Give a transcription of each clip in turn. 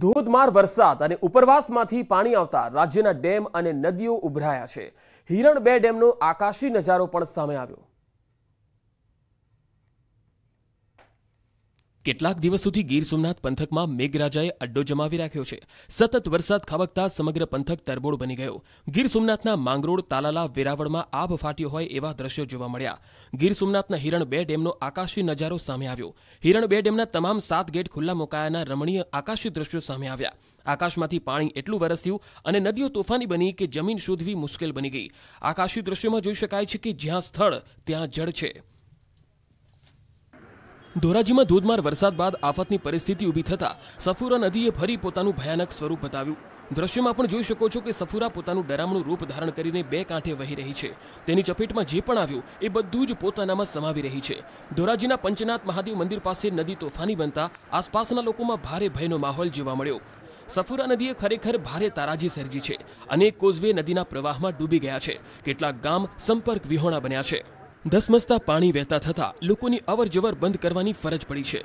ધોધમાર વરસાદ અને ઉપરવાસમાંથી પાણી આવતા રાજ્યના ડેમ અને નદીઓ ઉભરાયા છે હિરણ બે ડેમનો આકાશી નજારો પણ સામે આવ્યો કેટલાક દિવસ સુધી ગીર સોમનાથ પંથકમાં મેઘરાજાએ અડ્ડો જમાવી રાખ્યો છે સતત વરસાદ ખાબકતા સમગ્ર પંથક તરબોળ બની ગયો ગીર સોમનાથના માંગરોળ તાલાલા વેરાવળમાં આભ ફાટ્યો હોય એવા દ્રશ્યો જોવા મળ્યા ગીર સોમનાથના હિરણ બે ડેમનો આકાશી નજારો સામે આવ્યો હિરણ બે ડેમના તમામ સાત ગેટ ખુલ્લા મુકાયાના રમણીય આકાશી દ્રશ્યો સામે આવ્યા આકાશમાંથી પાણી એટલું વરસ્યું અને નદીઓ તોફાની બની કે જમીન શોધવી મુશ્કેલ બની ગઈ આકાશી દ્રશ્યોમાં જોઈ શકાય છે કે જ્યાં સ્થળ ત્યાં જળ છે ધોરાજીમાં ધોધમાર વરસાદ બાદ આફતની પરિસ્થિતિ ઊભી થતાં સફુરા નદીએ ફરી પોતાનું ભયાનક સ્વરૂપ બતાવ્યું દ્રશ્યમાં પણ જોઈ શકો છો કે સફુરા પોતાનું ડરામણું રૂપ ધારણ કરીને બે કાંઠે વહી રહી છે તેની ચપેટમાં જે પણ આવ્યું એ બધું જ પોતાનામાં સમાવી રહી છે ધોરાજીના પંચનાથ મહાદેવ મંદિર પાસે નદી તોફાની બનતા આસપાસના લોકોમાં ભારે ભયનો માહોલ જોવા મળ્યો સફુરા નદીએ ખરેખર ભારે તારાજી સર્જી છે અનેક કોઝવે નદીના પ્રવાહમાં ડૂબી ગયા છે કેટલાક ગામ સંપર્ક વિહોણા બન્યા છે ધસમસતા પાણી વહેતા થતા લોકોની અવરજવર બંધ કરવાની ફરજ પડી છે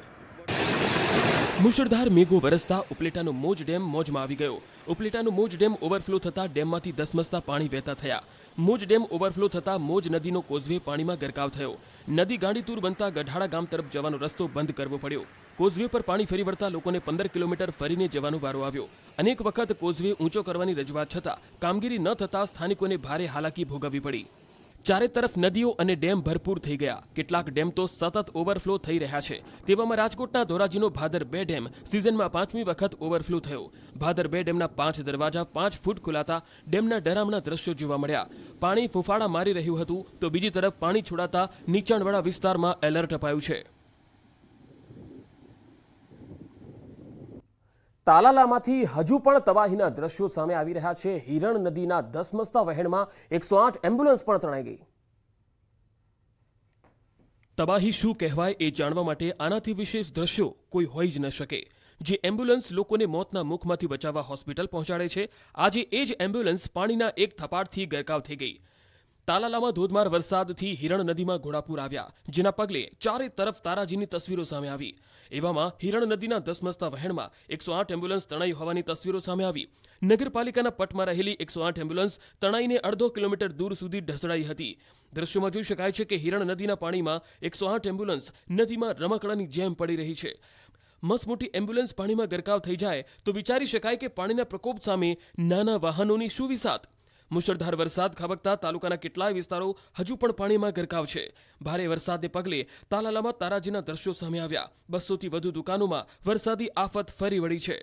મુશળધાર મેઘો વરસતા ઉપલેટાનો મોજ ડેમ મોજમાં આવી ગયો ઉપલેટાનો મોજ ડેમ ઓવરફ્લો થતા ડેમમાંથી ધસમસતા પાણી વહેતા થયા મોજ ડેમ ઓવરફ્લો થતા મોજ નદીનો કોઝવે પાણીમાં ગરકાવ થયો નદી ગાંડીતુર બનતા ગઢાડા ગામ તરફ જવાનો રસ્તો બંધ કરવો પડ્યો કોઝવે પર પાણી ફરી વળતા લોકોને પંદર કિલોમીટર ફરીને જવાનો વારો આવ્યો અનેક વખત કોઝવે ઊંચો કરવાની રજૂઆત છતાં કામગીરી ન થતાં સ્થાનિકોને ભારે હાલાકી ભોગવવી પડી ચારે તરફ નદીઓ અને ડેમ ભરપૂર થઈ ગયા કેટલાક ડેમ તો સતત ઓવરફ્લો થઈ રહ્યા છે તેવામાં રાજકોટના ધોરાજીનો ભાદર બે ડેમ સિઝનમાં પાંચમી વખત ઓવરફ્લો થયો ભાદર બે ડેમના પાંચ દરવાજા પાંચ ફૂટ ખુલાતા ડેમના ડરામણા દ્રશ્યો જોવા મળ્યા પાણી ફૂફાડા મારી રહ્યું હતું તો બીજી તરફ પાણી છોડાતા નીચાણવાળા વિસ્તારમાં એલર્ટ અપાયું છે તાલાલામાંથી હજુ પણ તબાહીના દ્રશ્યો સામે આવી રહ્યા છે હિરણ નદીના ધસમસતા વહેણમાં એકસો આઠ એમ્બ્યુલન્સ પણ તણાઈ ગઈ તબાહી શું કહેવાય એ જાણવા માટે આનાથી વિશેષ દ્રશ્યો કોઈ હોઈ જ ન શકે જે એમ્બ્યુલન્સ લોકોને મોતના મુખમાંથી બચાવવા હોસ્પિટલ પહોંચાડે છે આજે એ જ એમ્બ્યુલન્સ પાણીના એક થપાટથી ગરકાવ થઈ ગઈ તાલાલામાં ધોધમાર વરસાદથી હિરણ નદીમાં ઘોડાપુર આવ્યા જેના પગલે ચારે તરફ તારાજીની તસવીરો સામે આવી એવામાં હિરણ નદીના ધસમસતા વહેણમાં એકસો આઠ એમ્બ્યુલન્સ તણાઈ હોવાની તસવીરો સામે આવી નગરપાલિકાના પટમાં રહેલી એકસો આઠ એમ્બ્યુલન્સ તણાઈને અડધો કિલોમીટર દૂર સુધી ઢસડાઈ હતી દ્રશ્યોમાં જોઈ શકાય છે કે હિરણ નદીના પાણીમાં એકસો આઠ એમ્બ્યુલન્સ નદીમાં રમકડાની જેમ પડી રહી છે મસમોટી એમ્બ્યુલન્સ પાણીમાં ગરકાવ થઈ જાય તો વિચારી શકાય કે પાણીના પ્રકોપ સામે નાના વાહનોની શું વિસાત મુશળધાર વરસાદ ખાબકતા તાલુકાના કેટલાય વિસ્તારો હજુ પણ પાણીમાં ગરકાવ છે ભારે વરસાદને પગલે તાલાલામાં તારાજીના દ્રશ્યો સામે આવ્યા બસોથી વધુ દુકાનોમાં વરસાદી આફત ફરી વળી છે